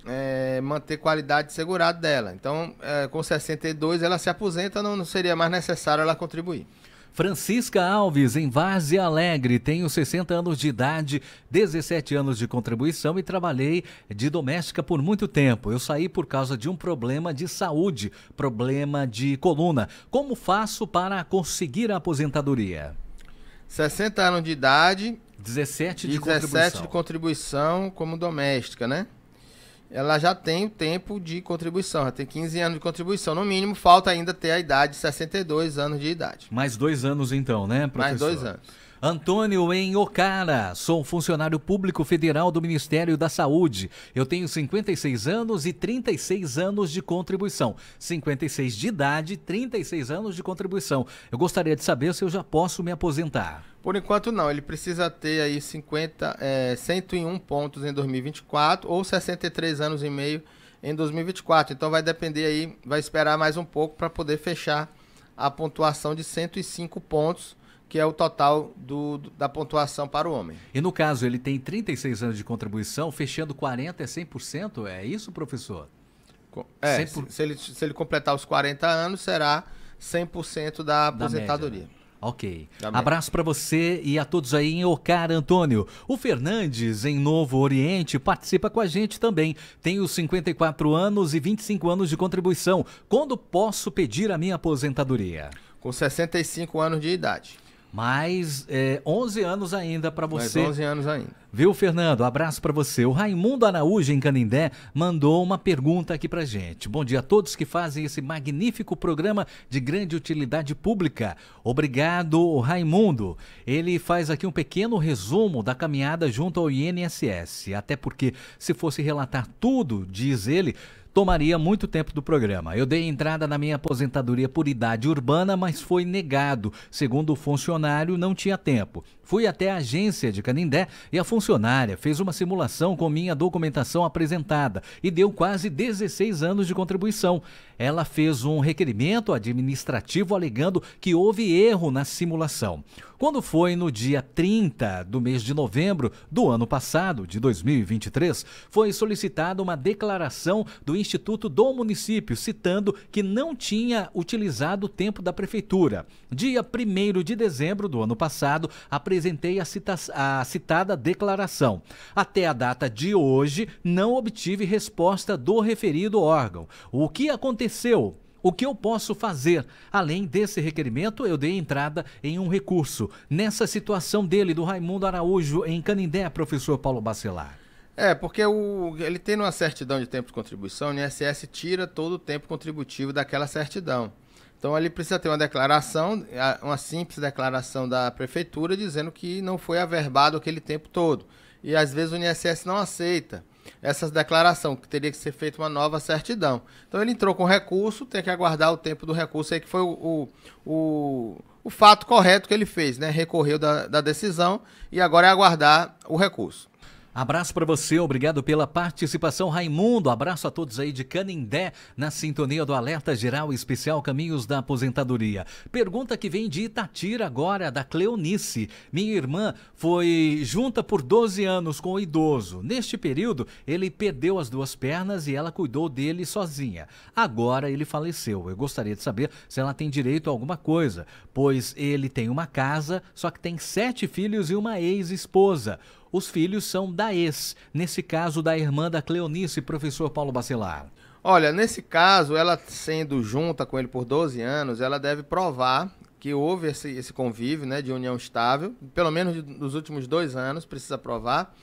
é, manter qualidade segurada dela. Então, é, com 62 ela se aposenta, não, não seria mais necessário ela contribuir. Francisca Alves, em Várzea Alegre, tenho 60 anos de idade, 17 anos de contribuição e trabalhei de doméstica por muito tempo. Eu saí por causa de um problema de saúde, problema de coluna. Como faço para conseguir a aposentadoria? 60 anos de idade. 17 de 17 contribuição. 17 de contribuição como doméstica, né? Ela já tem o tempo de contribuição, já tem 15 anos de contribuição. No mínimo, falta ainda ter a idade, de 62 anos de idade. Mais dois anos então, né, professor? Mais dois anos. Antônio em Ocara, sou funcionário público federal do Ministério da Saúde. Eu tenho 56 anos e 36 anos de contribuição. 56 de idade, 36 anos de contribuição. Eu gostaria de saber se eu já posso me aposentar. Por enquanto não, ele precisa ter aí 50, é, 101 pontos em 2024 ou 63 anos e meio em 2024. Então vai depender aí, vai esperar mais um pouco para poder fechar a pontuação de 105 pontos que é o total do, da pontuação para o homem. E no caso, ele tem 36 anos de contribuição, fechando 40 é 100%? É isso, professor? É, 100%. Se, se, ele, se ele completar os 40 anos, será 100% da né? aposentadoria. Da Ok. Abraço para você e a todos aí em Ocar, Antônio. O Fernandes, em Novo Oriente, participa com a gente também. Tenho 54 anos e 25 anos de contribuição. Quando posso pedir a minha aposentadoria? Com 65 anos de idade. Mais é, 11 anos ainda para você. Mais 11 anos ainda. Viu, Fernando? Abraço para você. O Raimundo Araújo, em Canindé, mandou uma pergunta aqui para gente. Bom dia a todos que fazem esse magnífico programa de grande utilidade pública. Obrigado, Raimundo. Ele faz aqui um pequeno resumo da caminhada junto ao INSS. Até porque, se fosse relatar tudo, diz ele, tomaria muito tempo do programa. Eu dei entrada na minha aposentadoria por idade urbana, mas foi negado. Segundo o funcionário, não tinha tempo. Fui até a agência de Canindé e a funcionária fez uma simulação com minha documentação apresentada e deu quase 16 anos de contribuição. Ela fez um requerimento administrativo alegando que houve erro na simulação. Quando foi no dia 30 do mês de novembro do ano passado, de 2023, foi solicitada uma declaração do Instituto do Município, citando que não tinha utilizado o tempo da prefeitura. Dia 1 de dezembro do ano passado, Prefeitura apresentei a, cita a citada declaração. Até a data de hoje, não obtive resposta do referido órgão. O que aconteceu? O que eu posso fazer? Além desse requerimento, eu dei entrada em um recurso. Nessa situação dele, do Raimundo Araújo, em Canindé, professor Paulo Bacelar. É, porque o, ele tem uma certidão de tempo de contribuição, né? o INSS tira todo o tempo contributivo daquela certidão. Então ele precisa ter uma declaração, uma simples declaração da prefeitura dizendo que não foi averbado aquele tempo todo. E às vezes o INSS não aceita essas declaração, que teria que ser feita uma nova certidão. Então ele entrou com recurso, tem que aguardar o tempo do recurso aí, que foi o, o, o fato correto que ele fez, né? Recorreu da, da decisão e agora é aguardar o recurso. Abraço para você, obrigado pela participação, Raimundo. Abraço a todos aí de Canindé, na sintonia do Alerta Geral Especial Caminhos da Aposentadoria. Pergunta que vem de Itatira agora, da Cleonice. Minha irmã foi junta por 12 anos com o idoso. Neste período, ele perdeu as duas pernas e ela cuidou dele sozinha. Agora ele faleceu. Eu gostaria de saber se ela tem direito a alguma coisa, pois ele tem uma casa, só que tem sete filhos e uma ex-esposa. Os filhos são da ex, nesse caso da irmã da Cleonice, professor Paulo Bacelar. Olha, nesse caso, ela sendo junta com ele por 12 anos, ela deve provar que houve esse, esse convívio né, de união estável, pelo menos nos últimos dois anos, precisa provar.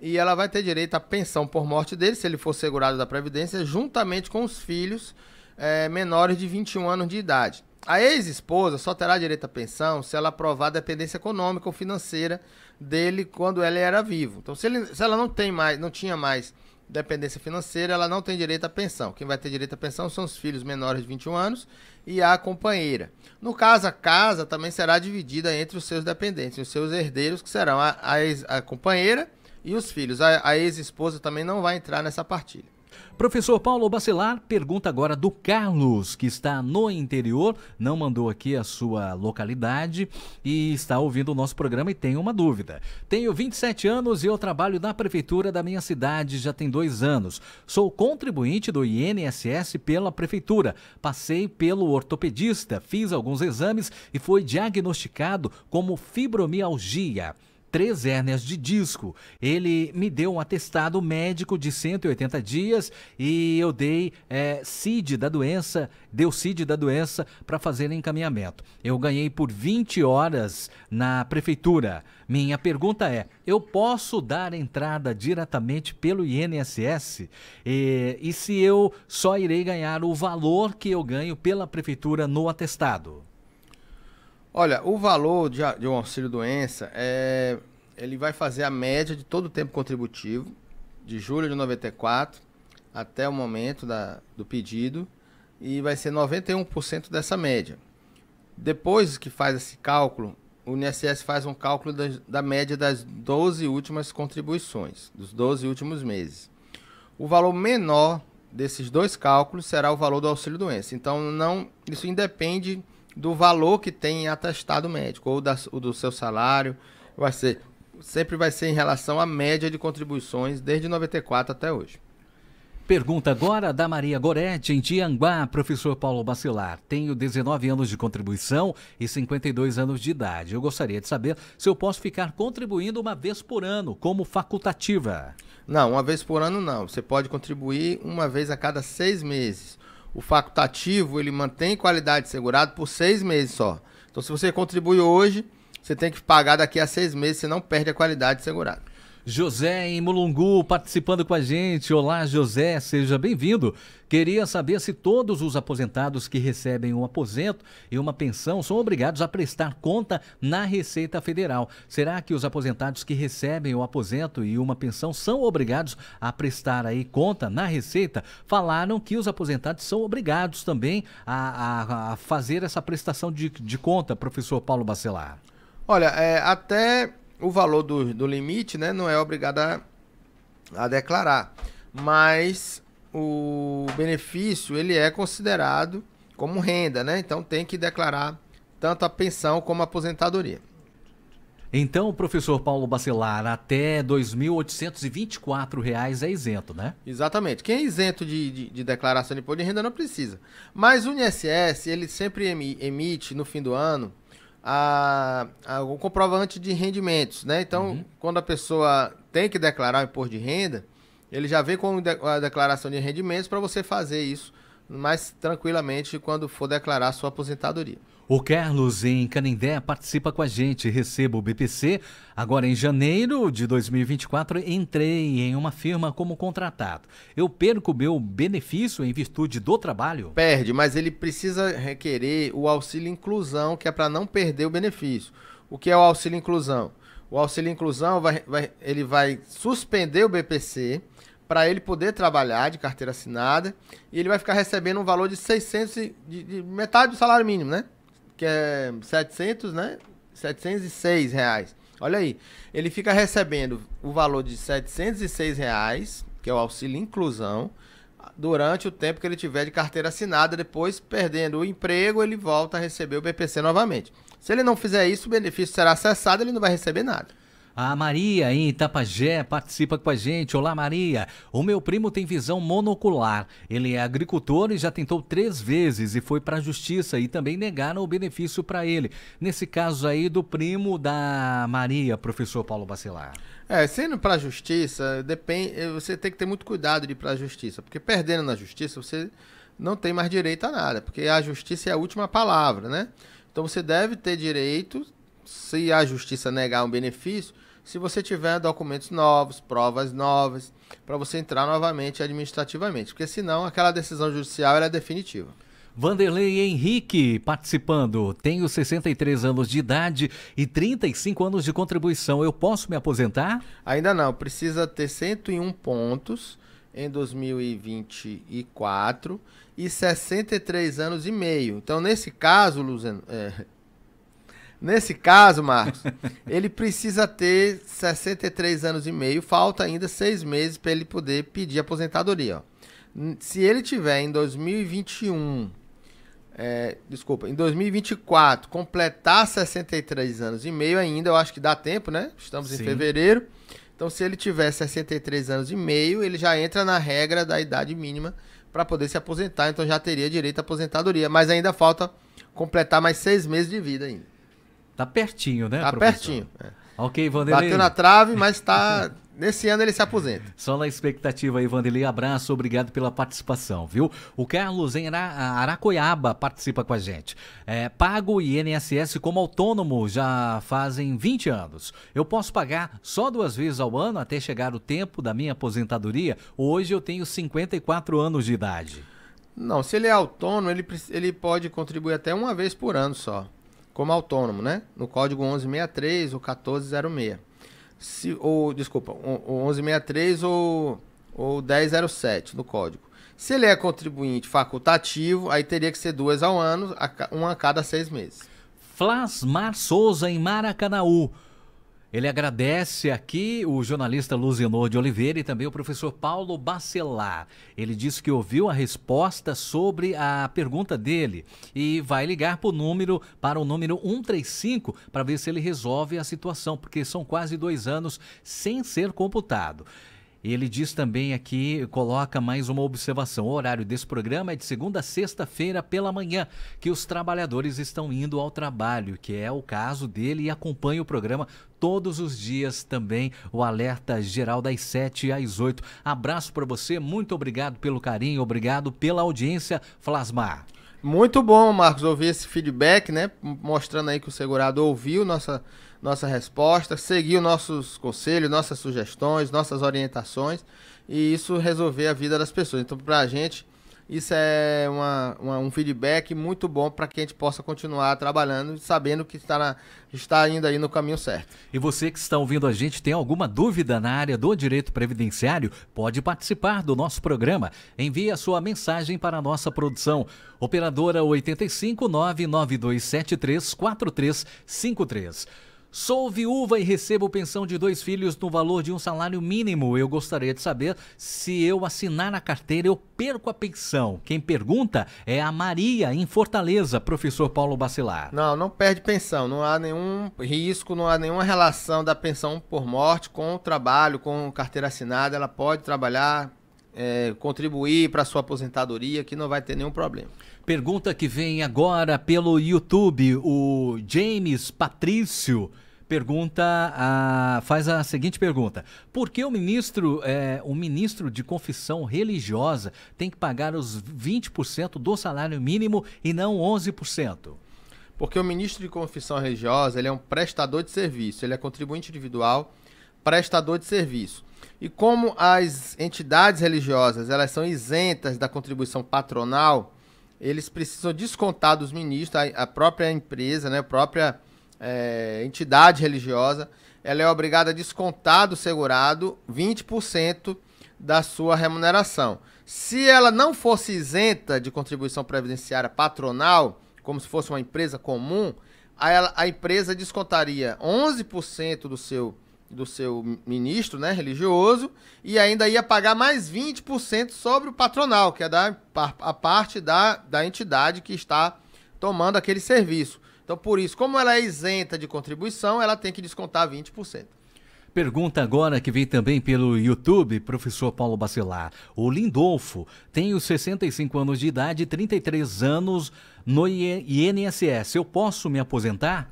E ela vai ter direito à pensão por morte dele, se ele for segurado da Previdência, juntamente com os filhos é, menores de 21 anos de idade. A ex-esposa só terá direito à pensão se ela provar a dependência econômica ou financeira dele quando ele era vivo. Então, se, ele, se ela não tem mais, não tinha mais dependência financeira, ela não tem direito à pensão. Quem vai ter direito à pensão são os filhos menores de 21 anos e a companheira. No caso, a casa também será dividida entre os seus dependentes, os seus herdeiros, que serão a, a, ex, a companheira e os filhos. A, a ex-esposa também não vai entrar nessa partilha. Professor Paulo Bacelar pergunta agora do Carlos, que está no interior, não mandou aqui a sua localidade e está ouvindo o nosso programa e tem uma dúvida. Tenho 27 anos e eu trabalho na prefeitura da minha cidade já tem dois anos. Sou contribuinte do INSS pela prefeitura. Passei pelo ortopedista, fiz alguns exames e foi diagnosticado como fibromialgia três hérnias de disco. Ele me deu um atestado médico de 180 dias e eu dei é, CID da doença, deu CID da doença para fazer encaminhamento. Eu ganhei por 20 horas na prefeitura. Minha pergunta é: eu posso dar entrada diretamente pelo INSS? E, e se eu só irei ganhar o valor que eu ganho pela prefeitura no atestado? Olha, o valor de, de um auxílio-doença, é, ele vai fazer a média de todo o tempo contributivo, de julho de 94 até o momento da, do pedido, e vai ser 91% dessa média. Depois que faz esse cálculo, o INSS faz um cálculo da, da, média das 12 últimas contribuições, dos 12 últimos meses. O valor menor desses dois cálculos será o valor do auxílio doença. Então não, isso independe do valor que tem atestado médico ou, da, ou do seu salário. Vai ser, sempre vai ser em relação à média de contribuições desde 94 até hoje. Pergunta agora da Maria Goretti em Tianguá, professor Paulo Bacilar Tenho 19 anos de contribuição e 52 anos de idade. Eu gostaria de saber se eu posso ficar contribuindo uma vez por ano, como facultativa. Não, uma vez por ano não. Você pode contribuir uma vez a cada seis meses o facultativo ele mantém qualidade segurado por seis meses só. Então, se você contribui hoje, você tem que pagar daqui a seis meses, você não perde a qualidade segurada. José em Mulungu participando com a gente. Olá, José, seja bem-vindo. Queria saber se todos os aposentados que recebem um aposento e uma pensão são obrigados a prestar conta na Receita Federal. Será que os aposentados que recebem um aposento e uma pensão são obrigados a prestar aí conta na Receita? Falaram que os aposentados são obrigados também a, a, a fazer essa prestação de, de conta, professor Paulo Bacelar. Olha, é, até o valor do, do limite, né, não é obrigado a, a declarar, mas o benefício ele é considerado como renda, né? Então tem que declarar tanto a pensão como a aposentadoria. Então, professor Paulo Bacelar, até R$ reais é isento, né? Exatamente. Quem é isento de, de, de, declaração de imposto de renda não precisa. Mas o INSS, ele sempre emite, no fim do ano, a, a comprovante de rendimentos, né? Então, uhum. quando a pessoa tem que declarar o imposto de renda, ele já vem com a declaração de rendimentos para você fazer isso mais tranquilamente quando for declarar sua aposentadoria. O Carlos em Canindé participa com a gente. Recebo o BPC. Agora em janeiro de 2024 entrei em uma firma como contratado. Eu perco meu benefício em virtude do trabalho? Perde, mas ele precisa requerer o auxílio inclusão, que é para não perder o benefício. O que é o auxílio inclusão? O auxílio inclusão vai, vai ele vai suspender o BPC para ele poder trabalhar de carteira assinada e ele vai ficar recebendo um valor de 600 de, de metade do salário mínimo, né? que é 700, né? 706 reais. Olha aí, ele fica recebendo o valor de 706 reais, que é o auxílio inclusão, durante o tempo que ele tiver de carteira assinada. Depois, perdendo o emprego, ele volta a receber o BPC novamente. Se ele não fizer isso, o benefício será e ele não vai receber nada. A Maria em Itapajé participa com a gente. Olá, Maria. O meu primo tem visão monocular. Ele é agricultor e já tentou três vezes e foi para a justiça e também negaram o benefício para ele. Nesse caso aí do primo da Maria, professor Paulo Bacelar. É, sendo para a justiça, depende, eh, você tem que ter muito cuidado de ir para a justiça, porque perdendo na justiça você não tem mais direito a nada, porque a justiça é a última palavra, né? Então você deve ter direito, se a justiça negar um benefício, se você tiver documentos novos, provas novas, para você entrar novamente administrativamente, porque senão aquela decisão judicial é definitiva. Vanderlei Henrique participando. Tenho 63 anos de idade e 35 anos de contribuição. Eu posso me aposentar? Ainda não. Precisa ter 101 pontos em 2024 e 63 anos e meio. Então, nesse caso, Luzeno, é, Nesse caso, Marcos, ele precisa ter 63 anos e meio, falta ainda seis meses para ele poder pedir aposentadoria. Ó. Se ele tiver em 2021, é, desculpa, em 2024, completar 63 anos e meio ainda, eu acho que dá tempo, né? Estamos Sim. em fevereiro. Então, se ele tiver 63 anos e meio, ele já entra na regra da idade mínima para poder se aposentar, então já teria direito à aposentadoria, mas ainda falta completar mais seis meses de vida ainda. Tá pertinho, né? Tá professor? pertinho. É. Ok, Vanderlei. Bateu na trave, mas tá. Nesse ano ele se aposenta. Só na expectativa aí, Vanderlei. Abraço, obrigado pela participação, viu? O Carlos em Aracoiaba participa com a gente. É, pago INSS como autônomo já fazem 20 anos. Eu posso pagar só duas vezes ao ano até chegar o tempo da minha aposentadoria. Hoje eu tenho 54 anos de idade. Não, se ele é autônomo, ele, ele pode contribuir até uma vez por ano só como autônomo, né? No código 1163 ou 1406. Se, ou, desculpa, o 1163 ou, ou 1007 no código. Se ele é contribuinte facultativo, aí teria que ser duas ao ano, uma a cada seis meses. Flasmar Souza, em Maracanaú. Ele agradece aqui o jornalista Luzinor de Oliveira e também o professor Paulo Bacelar. Ele disse que ouviu a resposta sobre a pergunta dele e vai ligar para o número, para o número 135 para ver se ele resolve a situação, porque são quase dois anos sem ser computado. Ele diz também aqui, coloca mais uma observação. O horário desse programa é de segunda a sexta-feira pela manhã, que os trabalhadores estão indo ao trabalho, que é o caso dele, e acompanha o programa todos os dias também. O alerta geral das 7 às 8. Abraço para você, muito obrigado pelo carinho, obrigado pela audiência, Flasmar. Muito bom, Marcos, ouvir esse feedback, né? Mostrando aí que o segurado ouviu nossa nossa resposta, seguir nossos conselhos, nossas sugestões, nossas orientações e isso resolver a vida das pessoas. Então, para a gente, isso é uma, uma, um feedback muito bom para que a gente possa continuar trabalhando, sabendo que está, na, está indo aí no caminho certo. E você que está ouvindo a gente, tem alguma dúvida na área do direito previdenciário? Pode participar do nosso programa. Envie a sua mensagem para a nossa produção. Operadora 85992734353. Sou viúva e recebo pensão de dois filhos no valor de um salário mínimo. Eu gostaria de saber se eu assinar a carteira eu perco a pensão. Quem pergunta é a Maria, em Fortaleza, professor Paulo Bacilar. Não, não perde pensão. Não há nenhum risco, não há nenhuma relação da pensão por morte com o trabalho, com carteira assinada. Ela pode trabalhar é, contribuir para sua aposentadoria, que não vai ter nenhum problema. Pergunta que vem agora pelo YouTube, o James Patrício pergunta a, faz a seguinte pergunta: Por que o ministro, é, o ministro de confissão religiosa tem que pagar os 20% do salário mínimo e não 11%? Porque o ministro de confissão religiosa ele é um prestador de serviço, ele é contribuinte individual, prestador de serviço. E como as entidades religiosas elas são isentas da contribuição patronal, eles precisam descontar dos ministros, a, a própria empresa, né, a própria é, entidade religiosa, ela é obrigada a descontar do segurado 20% da sua remuneração. Se ela não fosse isenta de contribuição previdenciária patronal, como se fosse uma empresa comum, a, a empresa descontaria 11% do seu do seu ministro né, religioso e ainda ia pagar mais 20% sobre o patronal, que é da, a parte da, da entidade que está tomando aquele serviço. Então, por isso, como ela é isenta de contribuição, ela tem que descontar 20%. Pergunta agora que vem também pelo YouTube, professor Paulo Bacelar. O Lindolfo tem os 65 anos de idade e 33 anos no INSS. Eu posso me aposentar?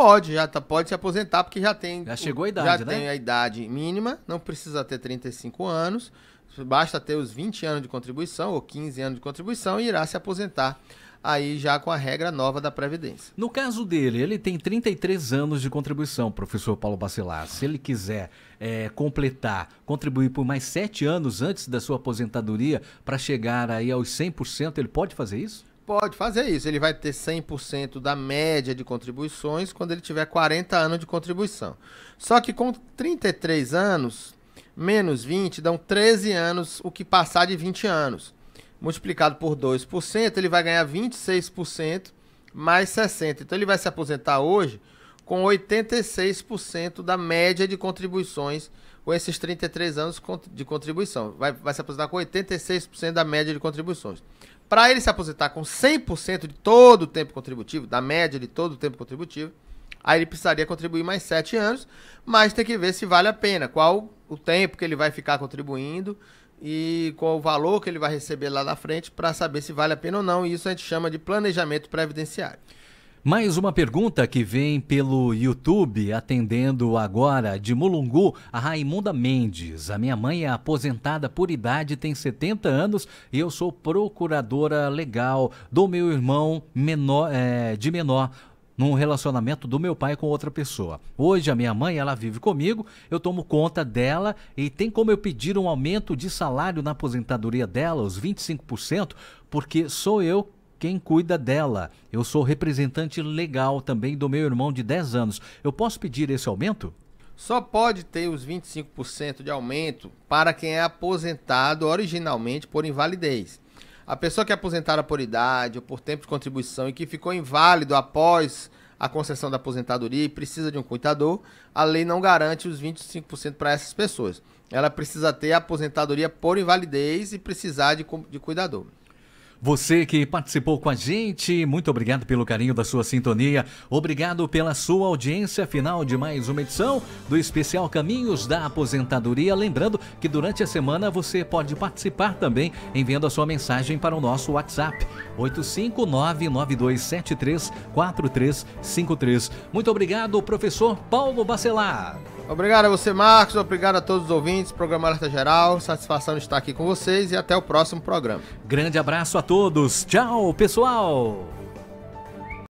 Pode, já tá, pode se aposentar, porque já tem. Já chegou a idade, já né? Já tem a idade mínima, não precisa ter 35 anos, basta ter os 20 anos de contribuição ou 15 anos de contribuição e irá se aposentar aí já com a regra nova da Previdência. No caso dele, ele tem 33 anos de contribuição, professor Paulo Bacelar. Se ele quiser é, completar, contribuir por mais 7 anos antes da sua aposentadoria para chegar aí aos 100%, ele pode fazer isso? Pode fazer isso. Ele vai ter 100% da média de contribuições quando ele tiver 40 anos de contribuição. Só que com 33 anos, menos 20 dão 13 anos, o que passar de 20 anos. Multiplicado por 2%, ele vai ganhar 26% mais 60%. Então ele vai se aposentar hoje com 86% da média de contribuições com esses 33 anos de contribuição. Vai, vai se aposentar com 86% da média de contribuições. Para ele se aposentar com 100% de todo o tempo contributivo, da média de todo o tempo contributivo, aí ele precisaria contribuir mais 7 anos, mas tem que ver se vale a pena, qual o tempo que ele vai ficar contribuindo e qual o valor que ele vai receber lá na frente para saber se vale a pena ou não, e isso a gente chama de planejamento previdenciário. Mais uma pergunta que vem pelo YouTube, atendendo agora de Mulungu a Raimunda Mendes. A minha mãe é aposentada por idade, tem 70 anos e eu sou procuradora legal do meu irmão menor, é, de menor num relacionamento do meu pai com outra pessoa. Hoje a minha mãe, ela vive comigo, eu tomo conta dela e tem como eu pedir um aumento de salário na aposentadoria dela, os 25%, porque sou eu quem cuida dela. Eu sou representante legal também do meu irmão de 10 anos. Eu posso pedir esse aumento? Só pode ter os 25% de aumento para quem é aposentado originalmente por invalidez. A pessoa que é aposentada por idade ou por tempo de contribuição e que ficou inválido após a concessão da aposentadoria e precisa de um cuidador, a lei não garante os 25% para essas pessoas. Ela precisa ter a aposentadoria por invalidez e precisar de, de cuidador. Você que participou com a gente, muito obrigado pelo carinho da sua sintonia, obrigado pela sua audiência final de mais uma edição do especial Caminhos da Aposentadoria. Lembrando que durante a semana você pode participar também enviando a sua mensagem para o nosso WhatsApp 85992734353. Muito obrigado, professor Paulo Bacelar. Obrigado a você, Marcos. Obrigado a todos os ouvintes. Programa Alerta Geral. Satisfação de estar aqui com vocês e até o próximo programa. Grande abraço a todos. Tchau, pessoal.